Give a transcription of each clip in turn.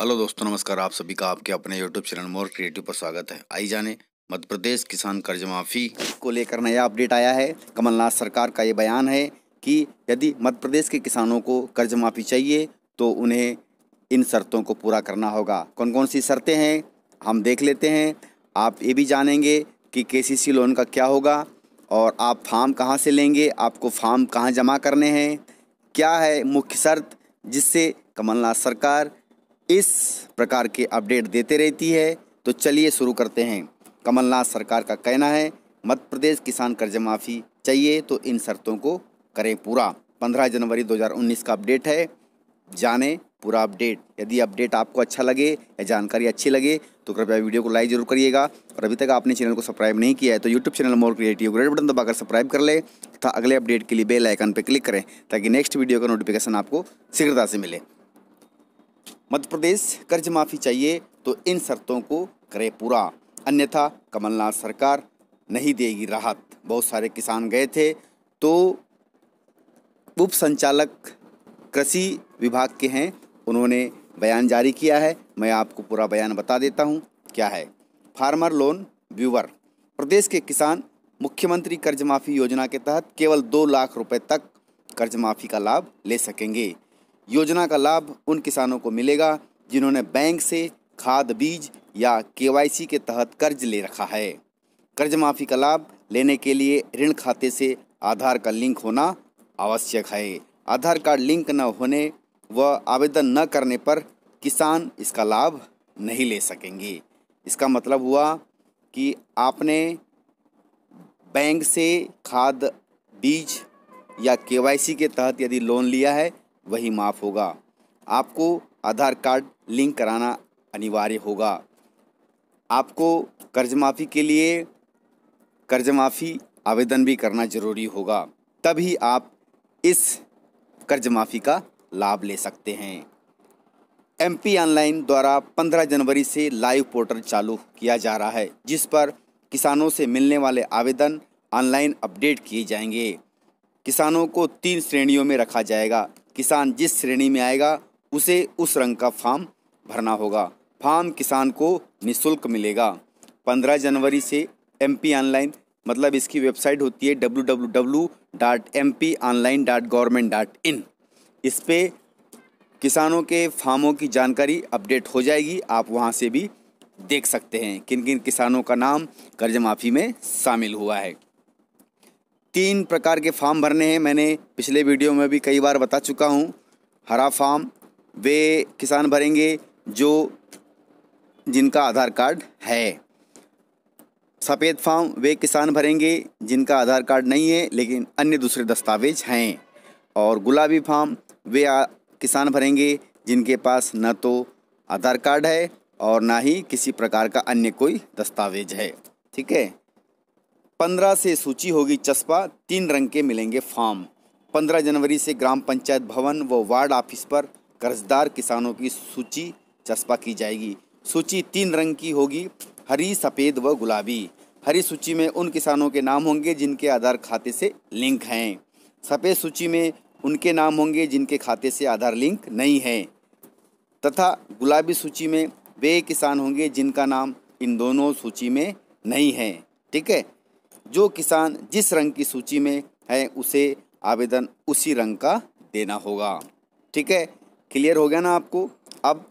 hello दोस्तों नमस्कार आप सभी का आपके अपने यूट्यूब चैनल मोर क्रिएटिव पर स्वागत है आई जाने मध्य प्रदेश किसान कर्ज माफ़ी को लेकर नया अपडेट आया है कमलनाथ सरकार का ये बयान है कि यदि मध्य प्रदेश के किसानों को कर्ज माफ़ी चाहिए तो उन्हें इन शर्तों को पूरा करना होगा कौन कौन सी शर्तें हैं हम देख लेते हैं आप ये भी जानेंगे कि के लोन का क्या होगा और आप फार्म कहाँ से लेंगे आपको फार्म कहाँ जमा करने हैं क्या है मुख्य शर्त जिससे कमलनाथ सरकार इस प्रकार के अपडेट देते रहती है तो चलिए शुरू करते हैं कमलनाथ सरकार का कहना है मध्य प्रदेश किसान कर्ज माफ़ी चाहिए तो इन शर्तों को करें पूरा 15 जनवरी 2019 का अपडेट है जाने पूरा अपडेट यदि अपडेट आपको अच्छा लगे या जानकारी अच्छी लगे तो कृपया वीडियो को लाइक जरूर करिएगा और अभी तक आपने चैनल को सब्सक्राइब नहीं किया है तो YouTube channel more creative grade button दबाकर सब्सक्राइब कर ले तथा अगले अपडेट के लिए बेल आइकन पर क्लिक करें ताकि नेक्स्ट वीडियो का नोटिफिकेशन आपको शीघ्रता से मिले मध्य प्रदेश कर्ज माफ़ी चाहिए तो इन शर्तों को करे पूरा अन्यथा कमलनाथ सरकार नहीं देगी राहत बहुत सारे किसान गए थे तो उप संचालक कृषि विभाग के हैं उन्होंने बयान जारी किया है मैं आपको पूरा बयान बता देता हूं क्या है फार्मर लोन व्यूवर प्रदेश के किसान मुख्यमंत्री कर्ज माफ़ी योजना के तहत केवल दो लाख रुपए तक कर्ज माफ़ी का लाभ ले सकेंगे योजना का लाभ उन किसानों को मिलेगा जिन्होंने बैंक से खाद बीज या के के तहत कर्ज ले रखा है कर्ज माफ़ी का लाभ लेने के लिए ऋण खाते से आधार का लिंक होना आवश्यक है आधार कार्ड लिंक न होने व आवेदन न करने पर किसान इसका लाभ नहीं ले सकेंगे इसका मतलब हुआ कि आपने बैंक से खाद बीज या केवाईसी के तहत यदि लोन लिया है वही माफ़ होगा आपको आधार कार्ड लिंक कराना अनिवार्य होगा आपको कर्ज माफ़ी के लिए कर्ज माफ़ी आवेदन भी करना ज़रूरी होगा तभी आप इस कर्ज माफ़ी का लाभ ले सकते हैं एमपी ऑनलाइन द्वारा 15 जनवरी से लाइव पोर्टल चालू किया जा रहा है जिस पर किसानों से मिलने वाले आवेदन ऑनलाइन अपडेट किए जाएंगे किसानों को तीन श्रेणियों में रखा जाएगा किसान जिस श्रेणी में आएगा उसे उस रंग का फार्म भरना होगा फार्म किसान को निशुल्क मिलेगा पंद्रह जनवरी से एम ऑनलाइन मतलब इसकी वेबसाइट होती है W W W dot M P online dot government dot in इस पर किसानों के फार्मों की जानकारी अपडेट हो जाएगी आप वहाँ से भी देख सकते हैं किन किन किसानों का नाम कर्ज माफ़ी में शामिल हुआ है तीन प्रकार के फार्म भरने हैं मैंने पिछले वीडियो में भी कई बार बता चुका हूँ हरा फार्म वे किसान भरेंगे जो जिनका आधार कार्ड है सफ़ेद फार्म वे किसान भरेंगे जिनका आधार कार्ड नहीं है लेकिन अन्य दूसरे दस्तावेज हैं और गुलाबी फार्म वे आ, किसान भरेंगे जिनके पास न तो आधार कार्ड है और ना ही किसी प्रकार का अन्य कोई दस्तावेज है ठीक है पंद्रह से सूची होगी चस्पा तीन रंग के मिलेंगे फॉर्म पंद्रह जनवरी से ग्राम पंचायत भवन व वार्ड ऑफिस पर कर्जदार किसानों की सूची चस्पा की जाएगी सूची तीन रंग की होगी हरी सफ़ेद व गुलाबी हरी सूची में उन किसानों के नाम होंगे जिनके आधार खाते से लिंक हैं सफ़ेद सूची में उनके नाम होंगे जिनके खाते से आधार लिंक नहीं है तथा गुलाबी सूची में वे किसान होंगे जिनका नाम इन दोनों सूची में नहीं है ठीक है जो किसान जिस रंग की सूची में है उसे आवेदन उसी रंग का देना होगा ठीक है क्लियर हो गया ना आपको अब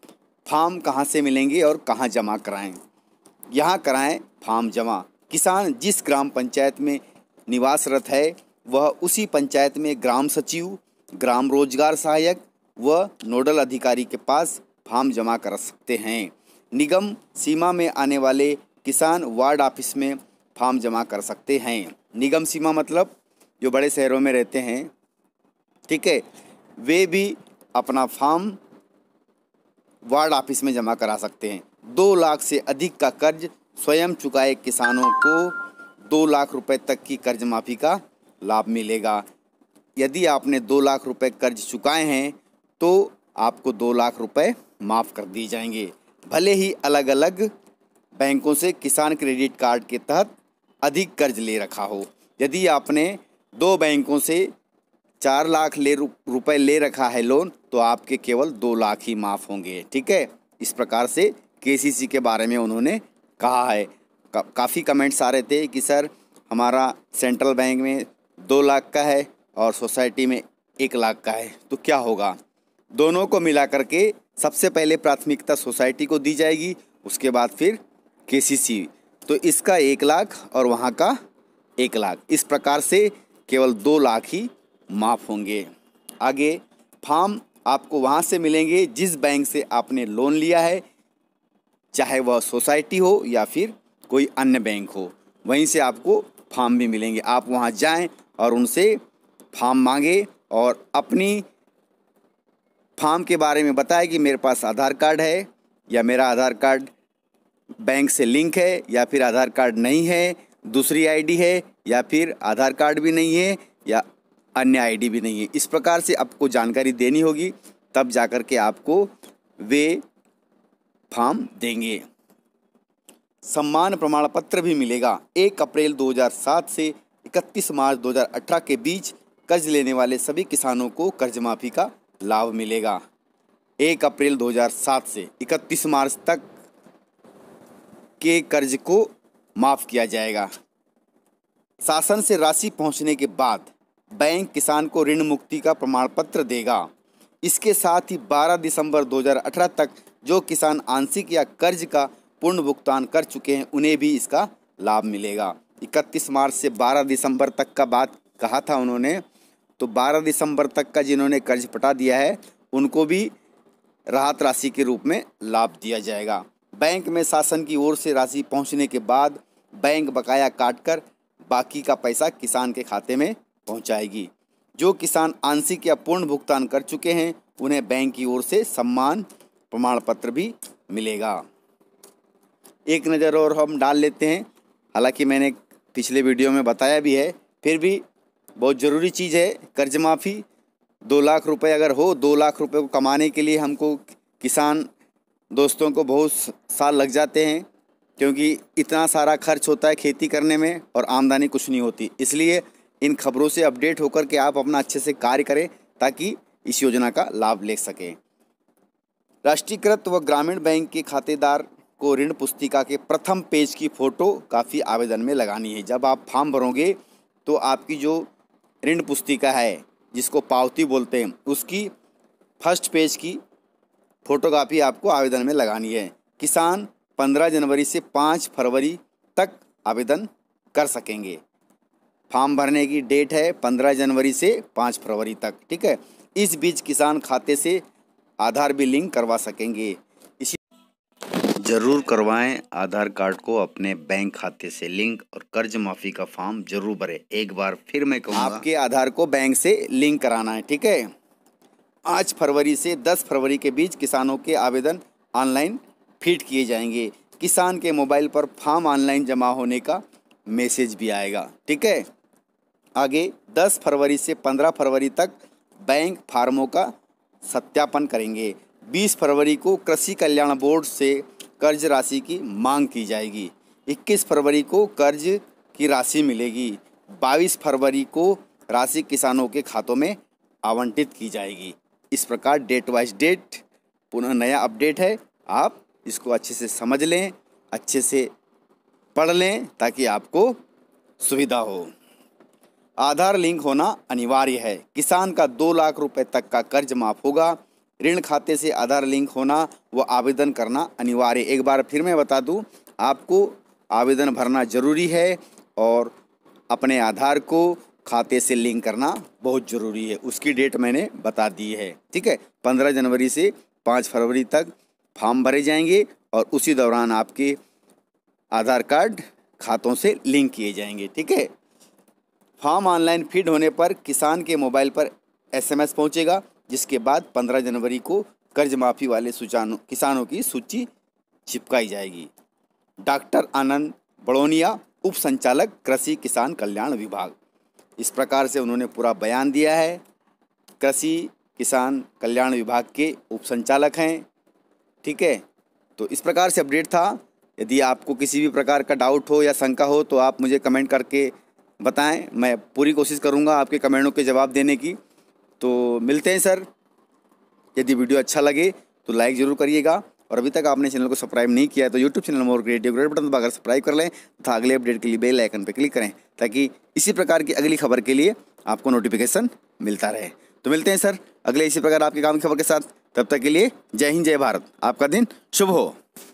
फार्म कहाँ से मिलेंगे और कहाँ जमा कराएं यहाँ कराएं फार्म जमा किसान जिस ग्राम पंचायत में निवासरत है वह उसी पंचायत में ग्राम सचिव ग्राम रोजगार सहायक व नोडल अधिकारी के पास फार्म जमा कर सकते हैं निगम सीमा में आने वाले किसान वार्ड ऑफिस में फॉर्म जमा कर सकते हैं निगम सीमा मतलब जो बड़े शहरों में रहते हैं ठीक है वे भी अपना फॉर्म वार्ड ऑफिस में जमा करा सकते हैं दो लाख से अधिक का कर्ज स्वयं चुकाए किसानों को दो लाख रुपए तक की कर्ज माफ़ी का लाभ मिलेगा यदि आपने दो लाख रुपए कर्ज चुकाए हैं तो आपको दो लाख रुपए माफ़ कर दिए जाएंगे भले ही अलग अलग बैंकों से किसान क्रेडिट कार्ड के तहत अधिक कर्ज ले रखा हो यदि आपने दो बैंकों से चार लाख ले रुपए ले रखा है लोन तो आपके केवल दो लाख ही माफ़ होंगे ठीक है इस प्रकार से केसीसी के बारे में उन्होंने कहा है का, काफ़ी कमेंट्स आ रहे थे कि सर हमारा सेंट्रल बैंक में दो लाख का है और सोसाइटी में एक लाख का है तो क्या होगा दोनों को मिला करके सबसे पहले प्राथमिकता सोसाइटी को दी जाएगी उसके बाद फिर केसीसी तो इसका एक लाख और वहाँ का एक लाख इस प्रकार से केवल दो लाख ही माफ़ होंगे आगे फार्म आपको वहाँ से मिलेंगे जिस बैंक से आपने लोन लिया है चाहे वह सोसाइटी हो या फिर कोई अन्य बैंक हो वहीं से आपको फार्म भी मिलेंगे आप वहाँ जाएं और उनसे फार्म मांगे और अपनी फार्म के बारे में बताएं कि मेरे पास आधार कार्ड है या मेरा आधार कार्ड बैंक से लिंक है या फिर आधार कार्ड नहीं है दूसरी आईडी है या फिर आधार कार्ड भी नहीं है या अन्य आईडी भी नहीं है इस प्रकार से आपको जानकारी देनी होगी तब जाकर के आपको वे फॉर्म देंगे सम्मान प्रमाण पत्र भी मिलेगा एक अप्रैल 2007 से 31 मार्च 2018 के बीच कर्ज लेने वाले सभी किसानों को कर्ज माफ़ी का लाभ मिलेगा एक अप्रैल 2007 से 31 मार्च तक के कर्ज को माफ़ किया जाएगा शासन से राशि पहुंचने के बाद बैंक किसान को ऋण मुक्ति का प्रमाण पत्र देगा इसके साथ ही 12 दिसंबर 2018 तक जो किसान आंशिक या कर्ज का पूर्ण भुगतान कर चुके हैं उन्हें भी इसका लाभ मिलेगा 31 मार्च से 12 दिसंबर तक का बात कहा था उन्होंने तो 12 दिसंबर तक का जिन्होंने कर्ज पटा दिया है उनको भी राहत राशि के रूप में लाभ दिया जाएगा बैंक में शासन की ओर से राशि पहुंचने के बाद बैंक बकाया काटकर बाकी का पैसा किसान के खाते में पहुंचाएगी जो किसान आंशिक या पूर्ण भुगतान कर चुके हैं उन्हें बैंक की ओर से सम्मान प्रमाण पत्र भी मिलेगा एक नज़र और हम डाल लेते हैं हालांकि मैंने पिछले वीडियो में बताया भी है फिर भी बहुत ज़रूरी चीज़ है कर्ज माफ़ी दो लाख रुपए अगर हो दो लाख रुपए को कमाने के लिए हमको किसान दोस्तों को बहुत साल लग जाते हैं क्योंकि इतना सारा खर्च होता है खेती करने में और आमदनी कुछ नहीं होती इसलिए इन खबरों से अपडेट होकर के आप अपना अच्छे से कार्य करें ताकि इस योजना का लाभ ले सकें राष्ट्रीयकृत व ग्रामीण बैंक के खातेदार को ऋण पुस्तिका के प्रथम पेज की फ़ोटो काफ़ी आवेदन में लगानी है जब आप फॉर्म भरोगे तो आपकी जो ऋण पुस्तिका है जिसको पावती बोलते हैं उसकी फर्स्ट पेज की कापी आपको आवेदन में लगानी है किसान पंद्रह जनवरी से पाँच फरवरी तक आवेदन कर सकेंगे फॉर्म भरने की डेट है पंद्रह जनवरी से पाँच फरवरी तक ठीक है इस बीच किसान खाते से आधार भी लिंक करवा सकेंगे इसी जरूर करवाएं आधार कार्ड को अपने बैंक खाते से लिंक और कर्ज माफी का फॉर्म जरूर भरें एक बार फिर मैं कहूँगा आपके आधार को बैंक से लिंक कराना है ठीक है पाँच फरवरी से दस फरवरी के बीच किसानों के आवेदन ऑनलाइन फीड किए जाएंगे किसान के मोबाइल पर फार्म ऑनलाइन जमा होने का मैसेज भी आएगा ठीक है आगे 10 फरवरी से 15 फरवरी तक बैंक फार्मों का सत्यापन करेंगे 20 फरवरी को कृषि कल्याण बोर्ड से कर्ज राशि की मांग की जाएगी 21 फरवरी को कर्ज की राशि मिलेगी 22 फरवरी को राशि किसानों के खातों में आवंटित की जाएगी इस प्रकार डेट वाइज डेट पुनः नया अपडेट है आप इसको अच्छे से समझ लें अच्छे से पढ़ लें ताकि आपको सुविधा हो आधार लिंक होना अनिवार्य है किसान का दो लाख रुपए तक का कर्ज माफ होगा ऋण खाते से आधार लिंक होना व आवेदन करना अनिवार्य एक बार फिर मैं बता दूं आपको आवेदन भरना जरूरी है और अपने आधार को खाते से लिंक करना बहुत ज़रूरी है उसकी डेट मैंने बता दी है ठीक है पंद्रह जनवरी से पाँच फरवरी तक फॉर्म भरे जाएंगे और उसी दौरान आपके आधार कार्ड खातों से लिंक किए जाएंगे ठीक है फॉर्म ऑनलाइन फीड होने पर किसान के मोबाइल पर एसएमएस पहुंचेगा जिसके बाद पंद्रह जनवरी को कर्ज माफ़ी वाले सूचानों किसानों की सूची चिपकाई जाएगी डॉक्टर आनंद बड़ोनिया उप संचालक कृषि किसान कल्याण विभाग इस प्रकार से उन्होंने पूरा बयान दिया है कृषि किसान कल्याण विभाग के उप संचालक हैं ठीक है तो इस प्रकार से अपडेट था यदि आपको किसी भी प्रकार का डाउट हो या शंका हो तो आप मुझे कमेंट करके बताएं मैं पूरी कोशिश करूंगा आपके कमेंटों के जवाब देने की तो मिलते हैं सर यदि वीडियो अच्छा लगे तो लाइक ज़रूर करिएगा और अभी तक आपने चैनल को सब्सक्राइब नहीं किया है तो YouTube channel more creative grade button दबाकर सब्सक्राइब कर लें तथा अगले अपडेट के लिए बेल आइकन पर क्लिक करें ताकि इसी प्रकार की अगली खबर के लिए आपको नोटिफिकेशन मिलता रहे तो मिलते हैं सर अगले इसी प्रकार आपके काम की खबर के साथ तब तक के लिए जय हिंद जय भारत आपका दिन शुभ हो